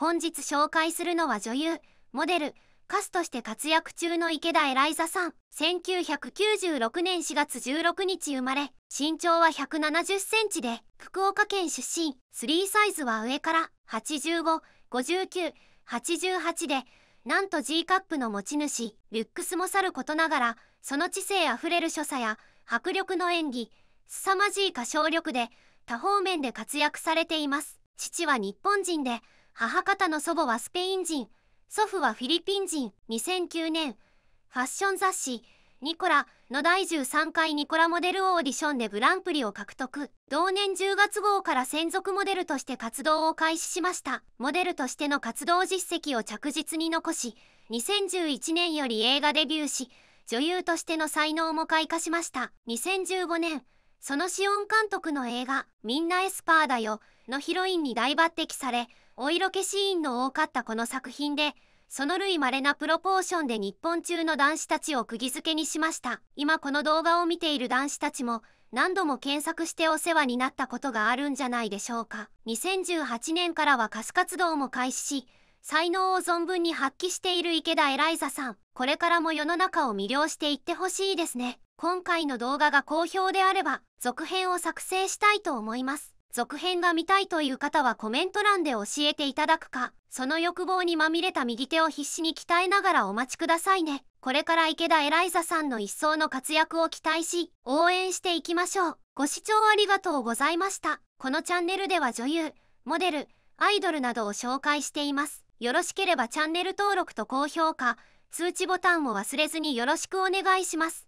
本日紹介するのは女優モデル歌手として活躍中の池田エライザさん1996年4月16日生まれ身長は1 7 0センチで福岡県出身3サイズは上から855988でなんと G カップの持ち主ルックスもさることながらその知性あふれる所作や迫力の演技凄まじい歌唱力で多方面で活躍されています父は日本人で母方の祖母はスペイン人祖父はフィリピン人2009年ファッション雑誌「ニコラ」の第13回ニコラモデルオーディションでグランプリを獲得同年10月号から専属モデルとして活動を開始しましたモデルとしての活動実績を着実に残し2011年より映画デビューし女優としての才能も開花しました2015年そのシオン監督の映画「みんなエスパーだよ」のヒロインに大抜擢されお色気シーンの多かったこの作品でその類稀なプロポーションで日本中の男子たちを釘付けにしました今この動画を見ている男子たちも何度も検索してお世話になったことがあるんじゃないでしょうか2018年からは歌手活動も開始し才能を存分に発揮している池田エライザさんこれからも世の中を魅了していってほしいですね今回の動画が好評であれば続編を作成したいと思います続編が見たいという方はコメント欄で教えていただくかその欲望にまみれた右手を必死に鍛えながらお待ちくださいねこれから池田エライザさんの一層の活躍を期待し応援していきましょうご視聴ありがとうございましたこのチャンネルでは女優モデルアイドルなどを紹介していますよろしければチャンネル登録と高評価通知ボタンを忘れずによろしくお願いします